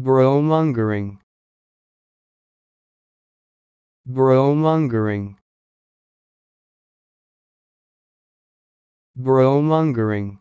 Bromongering. Bromongering. Bromongering.